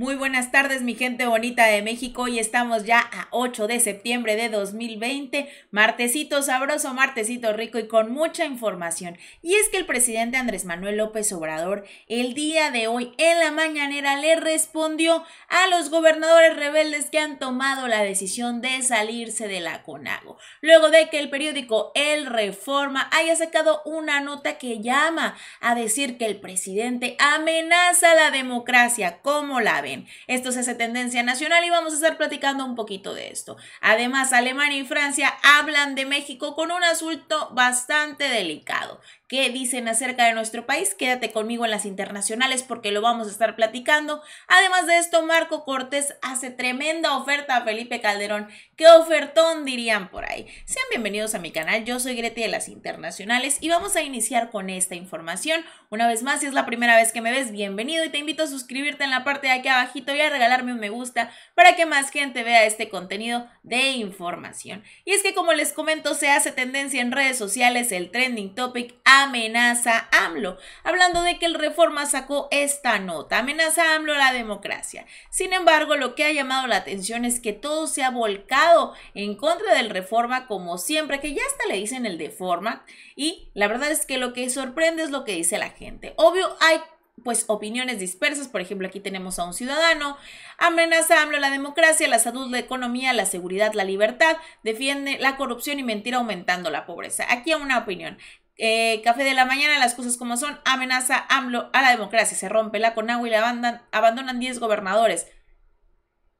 Muy buenas tardes, mi gente bonita de México. Hoy estamos ya a 8 de septiembre de 2020, martesito sabroso, martesito rico y con mucha información. Y es que el presidente Andrés Manuel López Obrador el día de hoy en la mañanera le respondió a los gobernadores rebeldes que han tomado la decisión de salirse de la CONAGO. Luego de que el periódico El Reforma haya sacado una nota que llama a decir que el presidente amenaza la democracia como la ve esto es esa Tendencia Nacional y vamos a estar platicando un poquito de esto. Además, Alemania y Francia hablan de México con un asunto bastante delicado qué dicen acerca de nuestro país. Quédate conmigo en las internacionales porque lo vamos a estar platicando. Además de esto, Marco Cortés hace tremenda oferta a Felipe Calderón. ¡Qué ofertón dirían por ahí! Sean bienvenidos a mi canal, yo soy Greti de las Internacionales y vamos a iniciar con esta información. Una vez más, si es la primera vez que me ves, bienvenido y te invito a suscribirte en la parte de aquí abajito y a regalarme un me gusta para que más gente vea este contenido de información. Y es que como les comento, se hace tendencia en redes sociales el trending topic a amenaza AMLO, hablando de que el reforma sacó esta nota, amenaza AMLO la democracia. Sin embargo, lo que ha llamado la atención es que todo se ha volcado en contra del reforma como siempre, que ya hasta le dicen el de forma, y la verdad es que lo que sorprende es lo que dice la gente. Obvio, hay pues opiniones dispersas. Por ejemplo, aquí tenemos a un ciudadano. Amenaza a AMLO la democracia, la salud, la economía, la seguridad, la libertad. Defiende la corrupción y mentira aumentando la pobreza. Aquí una opinión. Eh, café de la mañana, las cosas como son. Amenaza AMLO a la democracia. Se rompe la CONAGUA y la abandonan, abandonan 10 gobernadores.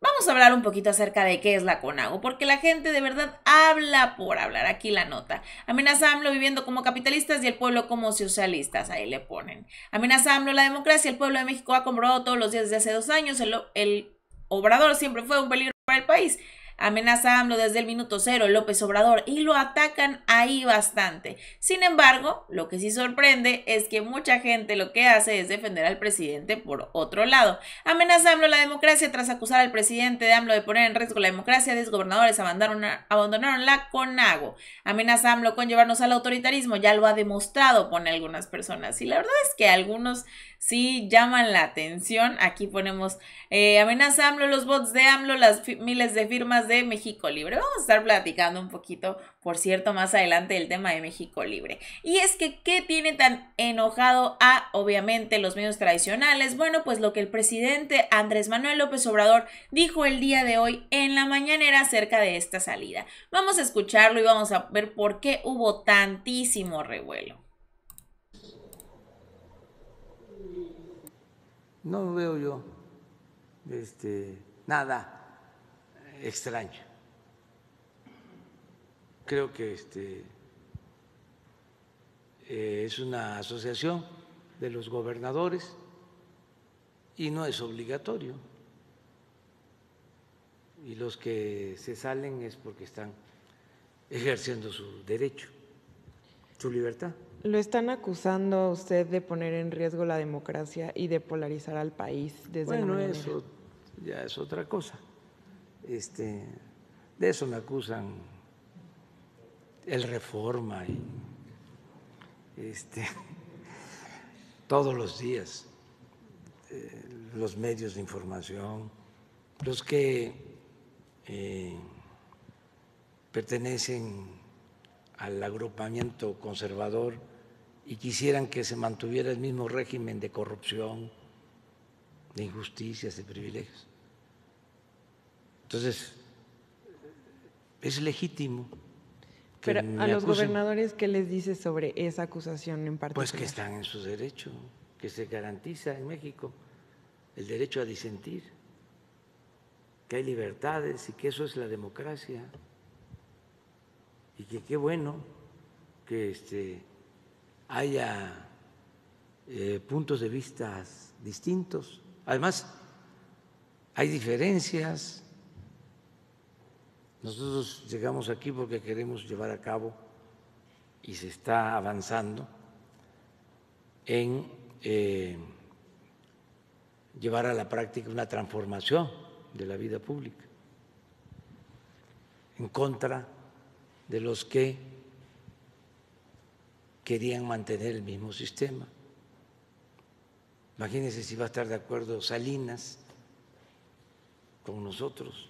Vamos a hablar un poquito acerca de qué es la CONAGO, porque la gente de verdad habla por hablar. Aquí la nota. Amenaza AMLO viviendo como capitalistas y el pueblo como socialistas. Ahí le ponen. Amenaza AMLO la democracia. El pueblo de México ha comprobado todos los días desde hace dos años. El, el obrador siempre fue un peligro para el país. Amenaza a AMLO desde el minuto cero López Obrador y lo atacan ahí bastante. Sin embargo, lo que sí sorprende es que mucha gente lo que hace es defender al presidente por otro lado. Amenaza a AMLO la democracia tras acusar al presidente de AMLO de poner en riesgo la democracia. Diez gobernadores abandonaron, abandonaron la CONAGO. Amenaza a AMLO con llevarnos al autoritarismo. Ya lo ha demostrado, pone algunas personas. Y la verdad es que algunos sí llaman la atención. Aquí ponemos eh, amenaza AMLO, los bots de AMLO, las miles de firmas de México Libre. Vamos a estar platicando un poquito, por cierto, más adelante el tema de México Libre. Y es que, ¿qué tiene tan enojado a, obviamente, los medios tradicionales? Bueno, pues lo que el presidente Andrés Manuel López Obrador dijo el día de hoy en la mañanera acerca de esta salida. Vamos a escucharlo y vamos a ver por qué hubo tantísimo revuelo. No veo yo este, nada extraño. Creo que este, eh, es una asociación de los gobernadores y no es obligatorio. Y los que se salen es porque están ejerciendo su derecho su libertad. Lo están acusando usted de poner en riesgo la democracia y de polarizar al país desde Bueno, eso ya es otra cosa. Este, de eso me acusan el Reforma y este, todos los días eh, los medios de información, los que eh, pertenecen al agrupamiento conservador y quisieran que se mantuviera el mismo régimen de corrupción, de injusticias, de privilegios. Entonces, es legítimo. Pero a los gobernadores, ¿qué les dice sobre esa acusación en particular? Pues que están en su derecho, que se garantiza en México el derecho a disentir, que hay libertades y que eso es la democracia y que qué bueno que este, haya eh, puntos de vista distintos. Además, hay diferencias. Nosotros llegamos aquí porque queremos llevar a cabo y se está avanzando en eh, llevar a la práctica una transformación de la vida pública en contra de los que querían mantener el mismo sistema. Imagínense si va a estar de acuerdo Salinas con nosotros.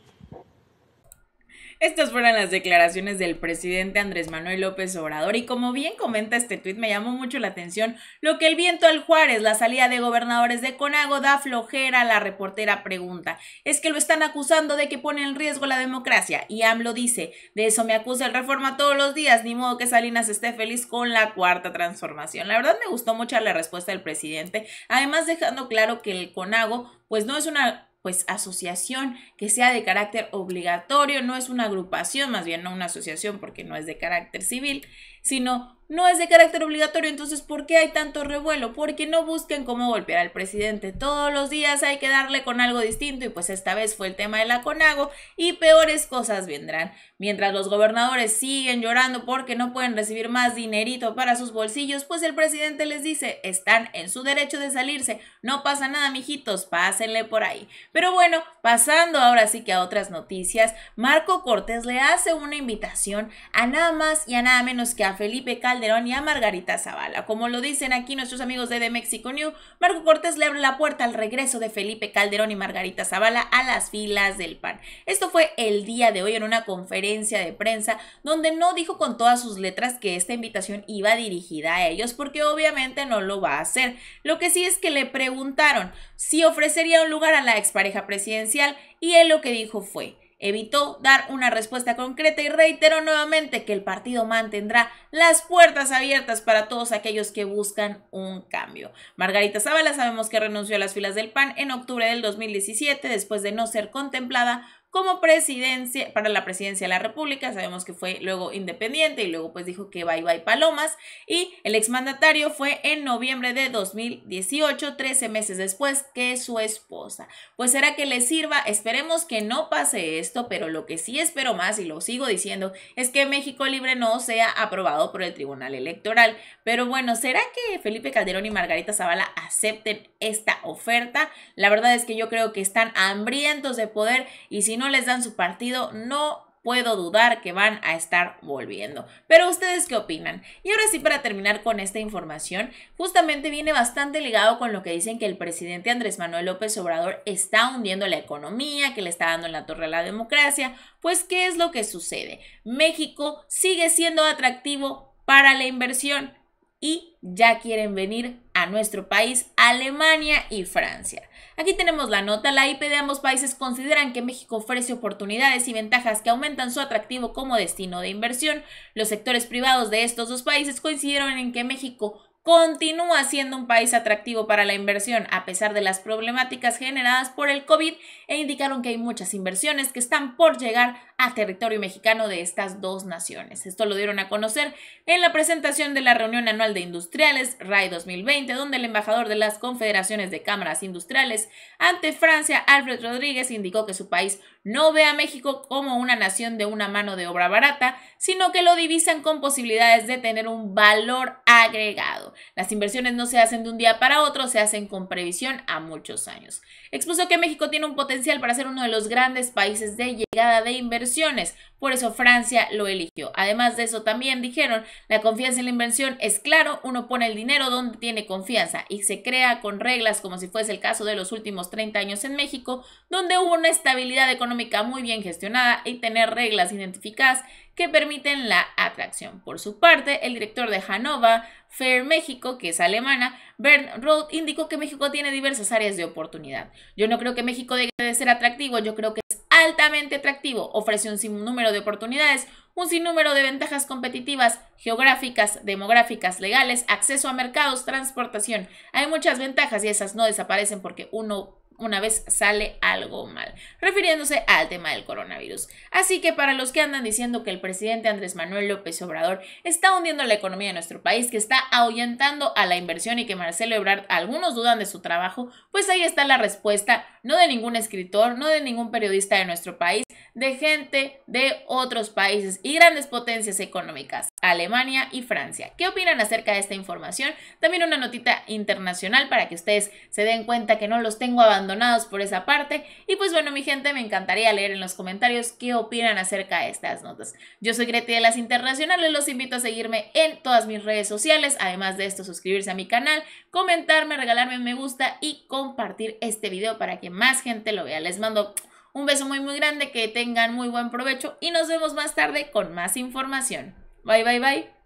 Estas fueron las declaraciones del presidente Andrés Manuel López Obrador y como bien comenta este tuit, me llamó mucho la atención lo que el viento al Juárez, la salida de gobernadores de Conago da flojera, la reportera pregunta. Es que lo están acusando de que pone en riesgo la democracia y AMLO dice, de eso me acusa el reforma todos los días, ni modo que Salinas esté feliz con la cuarta transformación. La verdad me gustó mucho la respuesta del presidente, además dejando claro que el Conago pues no es una pues asociación que sea de carácter obligatorio, no es una agrupación, más bien no una asociación porque no es de carácter civil, sino no es de carácter obligatorio, entonces ¿por qué hay tanto revuelo? Porque no busquen cómo golpear al presidente. Todos los días hay que darle con algo distinto y pues esta vez fue el tema de la Conago y peores cosas vendrán. Mientras los gobernadores siguen llorando porque no pueden recibir más dinerito para sus bolsillos, pues el presidente les dice, están en su derecho de salirse, no pasa nada, mijitos, pásenle por ahí. Pero bueno, pasando ahora sí que a otras noticias, Marco Cortés le hace una invitación a nada más y a nada menos que a Felipe Calderón y a Margarita Zavala. Como lo dicen aquí nuestros amigos de The Mexico New, Marco Cortés le abre la puerta al regreso de Felipe Calderón y Margarita Zavala a las filas del PAN. Esto fue el día de hoy en una conferencia de prensa donde no dijo con todas sus letras que esta invitación iba dirigida a ellos porque obviamente no lo va a hacer. Lo que sí es que le preguntaron si ofrecería un lugar a la expareja presidencial y él lo que dijo fue evitó dar una respuesta concreta y reiteró nuevamente que el partido mantendrá las puertas abiertas para todos aquellos que buscan un cambio. Margarita Zavala sabemos que renunció a las filas del PAN en octubre del 2017 después de no ser contemplada como presidencia, para la presidencia de la República, sabemos que fue luego independiente y luego pues dijo que bye bye palomas y el exmandatario fue en noviembre de 2018, 13 meses después que su esposa. Pues será que le sirva, esperemos que no pase esto, pero lo que sí espero más y lo sigo diciendo es que México Libre no sea aprobado por el Tribunal Electoral. Pero bueno, ¿será que Felipe Calderón y Margarita Zavala acepten esta oferta? La verdad es que yo creo que están hambrientos de poder y si no les dan su partido, no puedo dudar que van a estar volviendo. Pero ustedes qué opinan? Y ahora sí, para terminar con esta información, justamente viene bastante ligado con lo que dicen que el presidente Andrés Manuel López Obrador está hundiendo la economía, que le está dando en la torre a la democracia. Pues, ¿qué es lo que sucede? México sigue siendo atractivo para la inversión y ya quieren venir nuestro país, Alemania y Francia. Aquí tenemos la nota, la IP de ambos países consideran que México ofrece oportunidades y ventajas que aumentan su atractivo como destino de inversión. Los sectores privados de estos dos países coincidieron en que México continúa siendo un país atractivo para la inversión, a pesar de las problemáticas generadas por el COVID, e indicaron que hay muchas inversiones que están por llegar a territorio mexicano de estas dos naciones. Esto lo dieron a conocer en la presentación de la reunión anual de industriales RAI 2020, donde el embajador de las Confederaciones de Cámaras Industriales ante Francia, Alfred Rodríguez, indicó que su país no ve a México como una nación de una mano de obra barata, sino que lo divisan con posibilidades de tener un valor agregado. Las inversiones no se hacen de un día para otro, se hacen con previsión a muchos años. Expuso que México tiene un potencial para ser uno de los grandes países de de inversiones. Por eso Francia lo eligió. Además de eso, también dijeron, la confianza en la inversión es claro, uno pone el dinero donde tiene confianza y se crea con reglas como si fuese el caso de los últimos 30 años en México, donde hubo una estabilidad económica muy bien gestionada y tener reglas identificadas que permiten la atracción. Por su parte, el director de Hanova Fair México, que es alemana, Bernd Roth, indicó que México tiene diversas áreas de oportunidad. Yo no creo que México deje de ser atractivo, yo creo que es altamente atractivo, ofrece un sinnúmero de oportunidades, un sinnúmero de ventajas competitivas, geográficas, demográficas, legales, acceso a mercados, transportación. Hay muchas ventajas y esas no desaparecen porque uno una vez sale algo mal, refiriéndose al tema del coronavirus. Así que para los que andan diciendo que el presidente Andrés Manuel López Obrador está hundiendo la economía de nuestro país, que está ahuyentando a la inversión y que Marcelo Ebrard algunos dudan de su trabajo, pues ahí está la respuesta, no de ningún escritor, no de ningún periodista de nuestro país, de gente de otros países y grandes potencias económicas, Alemania y Francia. ¿Qué opinan acerca de esta información? También una notita internacional para que ustedes se den cuenta que no los tengo abandonados por esa parte. Y pues bueno, mi gente, me encantaría leer en los comentarios qué opinan acerca de estas notas. Yo soy Greti de las Internacionales, los invito a seguirme en todas mis redes sociales, además de esto, suscribirse a mi canal, comentarme, regalarme un me gusta y compartir este video para que más gente lo vea. Les mando un beso muy muy grande, que tengan muy buen provecho y nos vemos más tarde con más información. Bye bye bye.